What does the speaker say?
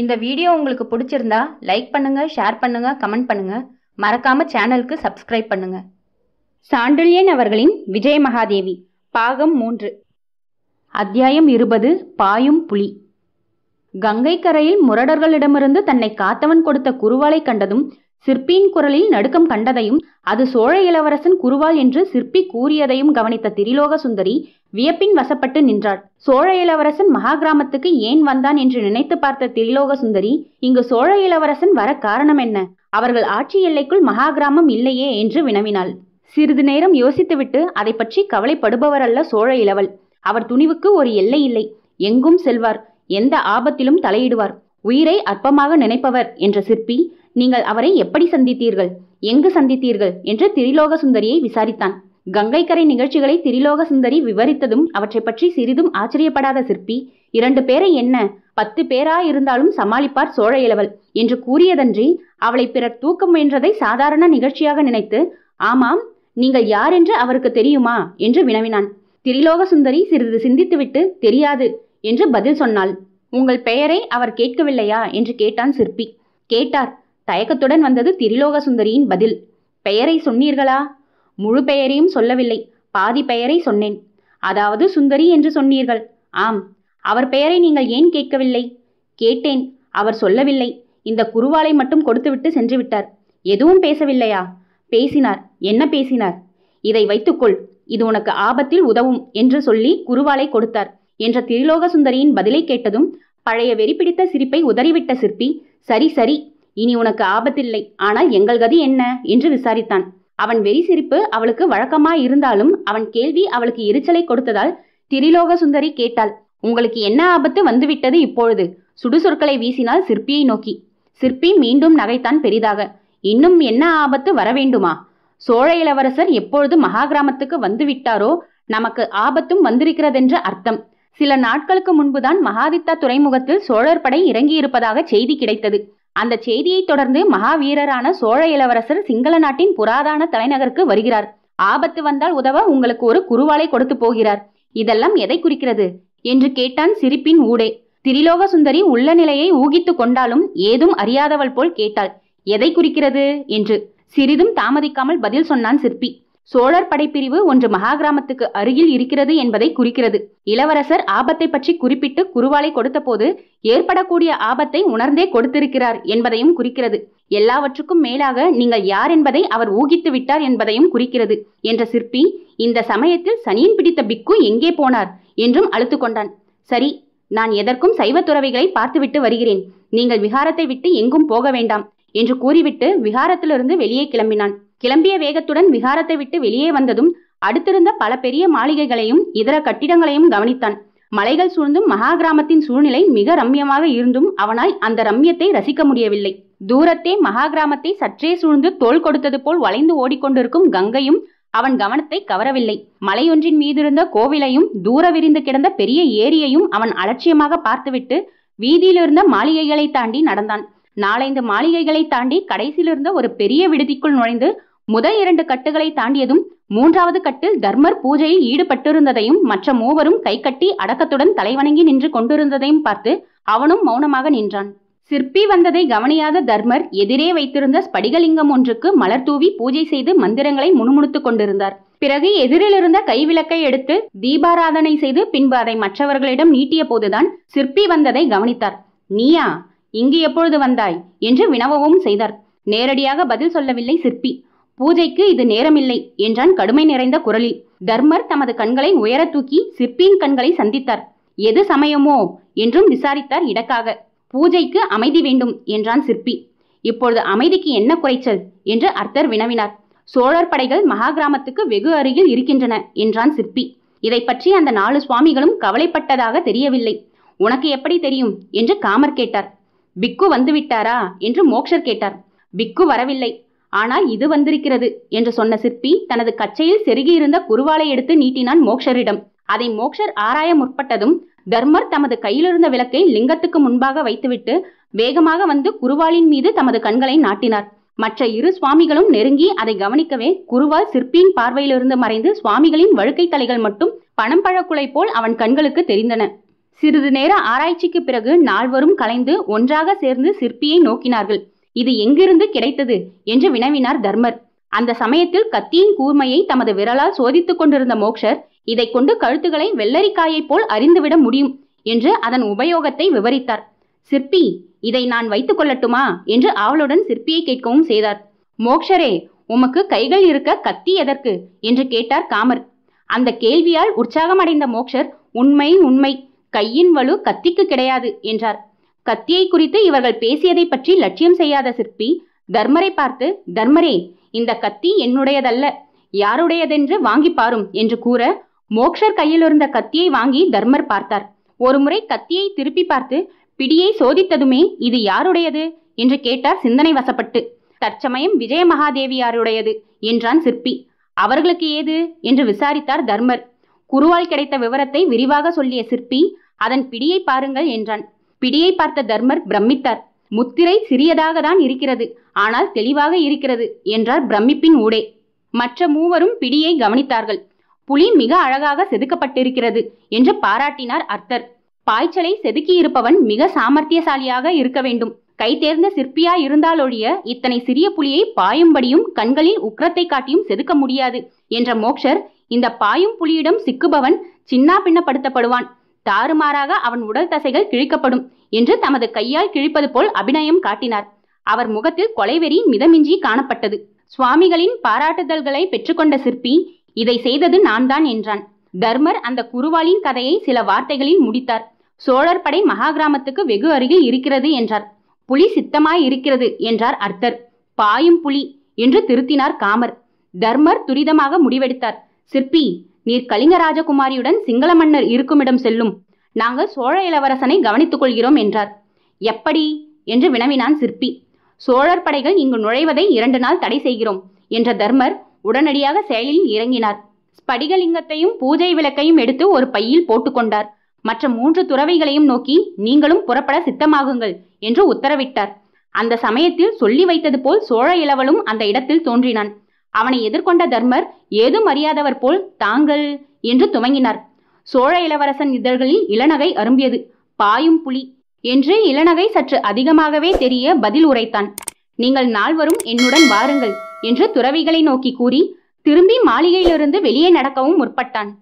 இந்த வீடியோ உங்களுக்கு பிடிச்சிருந்தா லைக் பண்ணுங்க ஷேர் பண்ணுங்க கமெண்ட் பண்ணுங்க மறக்காம சேனலுக்கு சப்ஸ்கிரைப் பண்ணுங்க சாண்டில்யன் அவர்களின் விஜய மகாதேவி பாகம் மூன்று அத்தியாயம் இருபது பாயும் புலி கங்கை கரையில் முரடர்களிடமிருந்து தன்னை காத்தவன் கொடுத்த குருவாலை கண்டதும் சிற்பியின் குரலில் நடுக்கம் கண்டதையும் அது சோழ இளவரசன் குருவாள் என்று சிற்பி கூறியதையும் கவனித்த திரிலோக சுந்தரி வியப்பின் வசப்பட்டு நின்றாள் சோழ இளவரசன் மகா கிராமத்துக்கு ஏன் வந்தான் என்று நினைத்து பார்த்த திரிலோக சுந்தரி இங்கு சோழ இளவரசன் வர காரணம் என்ன அவர்கள் ஆட்சி எல்லைக்குள் மகா கிராமம் இல்லையே என்று வினவினாள் சிறிது நேரம் யோசித்துவிட்டு அதை பற்றி கவலைப்படுபவரல்ல சோழ இளவல் அவர் துணிவுக்கு ஒரு எல்லை இல்லை எங்கும் செல்வார் எந்த ஆபத்திலும் தலையிடுவார் உயிரை அற்பமாக நினைப்பவர் என்ற சிற்பி நீங்கள் அவரை எப்படி சந்தித்தீர்கள் எங்கு சந்தித்தீர்கள் என்று திரிலோக சுந்தரியை விசாரித்தான் கங்கை கரை நிகழ்ச்சிகளை திரிலோக சுந்தரி விவரித்ததும் அவற்றை பற்றி சிறிதும் ஆச்சரியப்படாத சிற்பி இரண்டு பேரை என்ன பத்து பேரா இருந்தாலும் சமாளிப்பார் சோழ இளவல் என்று கூறியதன்றி அவளை பிறர் தூக்க முயன்றதை சாதாரண நிகழ்ச்சியாக நினைத்து ஆமாம் நீங்கள் யார் என்று அவருக்கு தெரியுமா என்று வினவினான் திரிலோக சுந்தரி சிறிது சிந்தித்துவிட்டு தெரியாது என்று பதில் சொன்னாள் உங்கள் பெயரை அவர் கேட்கவில்லையா என்று கேட்டான் சிற்பி கேட்டார் தயக்கத்துடன் வந்தது திரிலோக சுந்தரியின் பதில் பெயரை சொன்னீர்களா முழு பெயரையும் சொல்லவில்லை பாதி பெயரை சொன்னேன் அதாவது சுந்தரி என்று சொன்னீர்கள் ஆம் அவர் பெயரை நீங்கள் ஏன் கேட்கவில்லை கேட்டேன் அவர் சொல்லவில்லை இந்த குருவாலை மட்டும் கொடுத்துவிட்டு சென்று விட்டார் எதுவும் பேசவில்லையா பேசினார் என்ன பேசினார் இதை வைத்துக்கொள் இது உனக்கு ஆபத்தில் உதவும் என்று சொல்லி குருவாலை கொடுத்தார் என்ற திரிலோக சுந்தரியின் பதிலை கேட்டதும் பழைய வெறி பிடித்த சிரிப்பை உதறிவிட்ட சிற்பி சரி சரி இனி உனக்கு ஆபத்தில்லை ஆனால் எங்கள் கதி என்ன என்று விசாரித்தான் அவன் வெறி சிரிப்பு அவளுக்கு வழக்கமாய் இருந்தாலும் அவன் கேள்வி அவளுக்கு எரிச்சலை கொடுத்ததால் திரிலோக சுந்தரி கேட்டாள் உங்களுக்கு என்ன ஆபத்து வந்துவிட்டது இப்பொழுது சுடுசொற்களை வீசினால் சிற்பியை நோக்கி சிற்பி மீண்டும் நகைத்தான் பெரிதாக இன்னும் என்ன ஆபத்து வர வேண்டுமா சோழ இளவரசர் எப்பொழுது மகாகிராமத்துக்கு வந்துவிட்டாரோ நமக்கு ஆபத்தும் வந்திருக்கிறதென்ற அர்த்தம் சில நாட்களுக்கு முன்புதான் மகாதித்தா துறைமுகத்தில் சோழர் படை இறங்கியிருப்பதாக செய்தி கிடைத்தது அந்த செய்தியைத் தொடர்ந்து மகாவீரரான சோழ இளவரசர் சிங்கள நாட்டின் புராதான தலைநகருக்கு வருகிறார் ஆபத்து வந்தால் உதவ உங்களுக்கு ஒரு குருவாலை கொடுத்து போகிறார் இதெல்லாம் எதை குறிக்கிறது என்று கேட்டான் சிரிப்பின் ஊடே திரிலோக சுந்தரி உள்ள நிலையை ஊகித்து கொண்டாலும் ஏதும் அறியாதவள் போல் கேட்டாள் எதை குறிக்கிறது என்று சிறிதும் தாமதிக்காமல் பதில் சொன்னான் சிற்பி சோழர் படைப்பிரிவு ஒன்று மகாகிராமத்துக்கு அருகில் இருக்கிறது என்பதை குறிக்கிறது இளவரசர் ஆபத்தை பற்றி குறிப்பிட்டு குருவாலை கொடுத்தபோது ஏற்படக்கூடிய ஆபத்தை உணர்ந்தே கொடுத்திருக்கிறார் என்பதையும் குறிக்கிறது எல்லாவற்றுக்கும் மேலாக நீங்கள் யார் என்பதை அவர் ஊகித்து விட்டார் என்பதையும் குறிக்கிறது என்ற சிற்பி இந்த சமயத்தில் சனியின் பிடித்த பிக்கு எங்கே போனார் என்றும் அழுத்து கொண்டான் சரி நான் எதற்கும் சைவ துறவிகளை பார்த்துவிட்டு வருகிறேன் நீங்கள் விகாரத்தை விட்டு எங்கும் போக வேண்டாம் என்று கூறிவிட்டு விகாரத்திலிருந்து வெளியே கிளம்பினான் கிளம்பிய வேகத்துடன் விகாரத்தை விட்டு வெளியே வந்ததும் அடுத்திருந்த பல பெரிய மாளிகைகளையும் இதர கட்டிடங்களையும் கவனித்தான் மலைகள் சூழ்ந்தும் மகா கிராமத்தின் சூழ்நிலை மிக ரம்யமாக இருந்தும் அவனால் அந்த ரம்யத்தை ரசிக்க முடியவில்லை தூரத்தே மகா கிராமத்தை சற்றே சூழ்ந்து தோல் கொடுத்தது போல் வளைந்து ஓடிக்கொண்டிருக்கும் கங்கையும் அவன் கவனத்தை கவரவில்லை மலையொன்றின் மீதிருந்த கோவிலையும் தூர விரிந்து கிடந்த பெரிய ஏரியையும் அவன் அலட்சியமாக பார்த்துவிட்டு வீதியிலிருந்த மாளிகைகளை தாண்டி நடந்தான் நாலந்து மாளிகைகளை தாண்டி கடைசியிலிருந்த ஒரு பெரிய விடுதிக்குள் நுழைந்து முதல் இரண்டு கட்டுகளை தாண்டியதும் மூன்றாவது கட்டில் தர்மர் பூஜையில் ஈடுபட்டிருந்ததையும் மற்ற மூவரும் கைகட்டி அடக்கத்துடன் தலைவணங்கி நின்று கொண்டிருந்ததையும் பார்த்து அவனும் மௌனமாக நின்றான் சிற்பி வந்ததை கவனியாத தர்மர் எதிரே வைத்திருந்த ஸ்படிகலிங்கம் ஒன்றுக்கு மலர் தூவி பூஜை செய்து மந்திரங்களை முணுமுணுத்துக் கொண்டிருந்தார் பிறகு எதிரிலிருந்த கைவிளக்கை எடுத்து தீபாராதனை செய்து பின்பு அதை மற்றவர்களிடம் நீட்டிய போதுதான் சிற்பி வந்ததை கவனித்தார் நீயா இங்கு எப்பொழுது வந்தாய் என்று வினவவும் செய்தார் நேரடியாக பதில் சொல்லவில்லை சிற்பி பூஜைக்கு இது நேரமில்லை என்றான் கடுமை நிறைந்த குரலில் தர்மர் தமது கண்களை உயர தூக்கி சிற்பியின் கண்களை சந்தித்தார் எது சமயமோ என்றும் விசாரித்தார் இடக்காக பூஜைக்கு அமைதி வேண்டும் என்றான் சிற்பி இப்பொழுது அமைதிக்கு என்ன குறைச்சல் என்று அர்த்தர் வினவினார் சோழர் படைகள் மகா கிராமத்துக்கு வெகு அருகில் இருக்கின்றன என்றான் சிற்பி இதை பற்றி அந்த நாலு சுவாமிகளும் கவலைப்பட்டதாக தெரியவில்லை உனக்கு எப்படி தெரியும் என்று காமர் கேட்டார் பிக்கு வந்துவிட்டாரா என்று மோக்ஷர் கேட்டார் பிக்கு வரவில்லை ஆனால் இது வந்திருக்கிறது என்று சொன்ன சிற்பி தனது கச்சையில் செருகியிருந்த குருவாலை எடுத்து நீட்டினான் மோக்ஷரிடம் அதை மோக்ஷர் ஆராய முற்பட்டதும் தர்மர் தமது கையிலிருந்த விளக்கை லிங்கத்துக்கு முன்பாக வைத்துவிட்டு வேகமாக வந்து குருவாளின் மீது தமது கண்களை நாட்டினார் மற்ற இரு சுவாமிகளும் நெருங்கி அதை கவனிக்கவே குருவால் சிற்பியின் பார்வையிலிருந்து மறைந்து சுவாமிகளின் வழுக்கை தலைகள் மட்டும் பணம் பழக்குலை போல் அவன் கண்களுக்கு தெரிந்தன சிறிது நேர ஆராய்ச்சிக்கு பிறகு நால்வரும் கலைந்து ஒன்றாக சேர்ந்து சிற்பியை நோக்கினார்கள் இது எங்கிருந்து கிடைத்தது என்று வினவினார் தர்மர் அந்த சமயத்தில் கத்தியின் கூர்மையை தமது விரலால் சோதித்துக் கொண்டிருந்த மோக்ஷர் இதை கொண்டு கழுத்துகளை வெள்ளரிக்காயைப் போல் அறிந்துவிட முடியும் என்று அதன் உபயோகத்தை விவரித்தார் சிற்பி இதை நான் வைத்துக் கொள்ளட்டுமா என்று ஆவலுடன் சிற்பியை கேட்கவும் செய்தார் மோக்ஷரே உமக்கு கைகள் இருக்க கத்தி எதற்கு என்று கேட்டார் காமர் அந்த கேள்வியால் உற்சாகமடைந்த மோக்ஷர் உண்மை உண்மை கையின் வலு கத்திக்கு கிடையாது என்றார் கத்தியை குறித்து இவர்கள் பேசியதை பற்றி லட்சியம் செய்யாத சிற்பி தர்மரை பார்த்து தர்மரே இந்த கத்தி என்னுடையதல்ல யாருடையதென்று வாங்கி பாரும் என்று கூற மோக்ஷர் கையில் இருந்த கத்தியை வாங்கி தர்மர் பார்த்தார் ஒருமுறை கத்தியை திருப்பி பார்த்து பிடியை சோதித்ததுமே இது யாருடையது என்று கேட்டார் சிந்தனை வசப்பட்டு தற்சமயம் விஜய மகாதேவியாருடையது என்றான் சிற்பி அவர்களுக்கு ஏது என்று விசாரித்தார் தர்மர் குருவால் கிடைத்த விவரத்தை விரிவாக சொல்லிய சிற்பி அதன் பிடியை பாருங்கள் என்றான் பிடியை பார்த்த தர்மர் பிரமித்தார் முத்திரை சிறியதாக தான் இருக்கிறது ஆனால் தெளிவாக இருக்கிறது என்றார் பிரமிப்பின் ஊடே மற்ற மூவரும் பிடியை கவனித்தார்கள் புலி மிக அழகாக செதுக்கப்பட்டிருக்கிறது என்று பாராட்டினார் அர்த்தர் பாய்ச்சலை செதுக்கியிருப்பவன் மிக சாமர்த்தியசாலியாக இருக்க வேண்டும் கைதேர்ந்த சிற்பியா இருந்தாலொழிய இத்தனை சிறிய புலியை பாயும்படியும் கண்களில் உக்கரத்தை காட்டியும் செதுக்க முடியாது என்ற மோக்ஷர் இந்த பாயும் புலியிடம் சிக்குபவன் சின்னா பின்னப்படுத்தப்படுவான் தாறுமாறாக அவன் உடல் தசைகள் கிழிக்கப்படும் என்று தமது கையால் கிழிப்பது போல் அபிநயம் காட்டினார் அவர் முகத்தில் கொலைவெறி மிதமின்றி காணப்பட்டது சுவாமிகளின் பாராட்டுதல்களை பெற்றுக்கொண்ட சிற்பி இதை செய்தது நான் தான் என்றான் தர்மர் அந்த குருவாளின் கதையை சில வார்த்தைகளில் முடித்தார் சோழர் படை மகாகிராமத்துக்கு வெகு அருகில் இருக்கிறது என்றார் புலி சித்தமாய் இருக்கிறது என்றார் அர்த்தர் பாயும் புலி என்று திருத்தினார் காமர் தர்மர் துரிதமாக முடிவெடுத்தார் சிற்பி நீர் கலிங்க ராஜகுமாரியுடன் சிங்கள மன்னர் இருக்குமிடம் செல்லும் நாங்கள் சோழ இளவரசனை கவனித்துக் கொள்கிறோம் என்றார் எப்படி என்று வினவினான் சிற்பி சோழர் படைகள் இங்கு நுழைவதை இரண்டு நாள் தடை செய்கிறோம் என்ற தர்மர் உடனடியாக செயலில் இறங்கினார் ஸ்படிகலிங்கத்தையும் பூஜை விளக்கையும் எடுத்து ஒரு பையில் போட்டுக்கொண்டார் மற்ற மூன்று துறவைகளையும் நோக்கி நீங்களும் புறப்பட சித்தமாகுங்கள் என்று உத்தரவிட்டார் அந்த சமயத்தில் சொல்லி வைத்தது போல் சோழ இளவலும் அந்த இடத்தில் தோன்றினான் அவனை எதிர்கொண்ட தர்மர் ஏதும் அறியாதவர் போல் தாங்கள் என்று துவங்கினார் சோழ இளவரசன் இதழ்களில் இளநகை அரும்பியது பாயும் புலி என்று இளநகை சற்று அதிகமாகவே தெரிய பதில் உரைத்தான் நீங்கள் நால்வரும் என்னுடன் வாருங்கள் என்று துறவிகளை நோக்கி கூறி திரும்பி மாளிகையிலிருந்து வெளியே நடக்கவும் முற்பட்டான்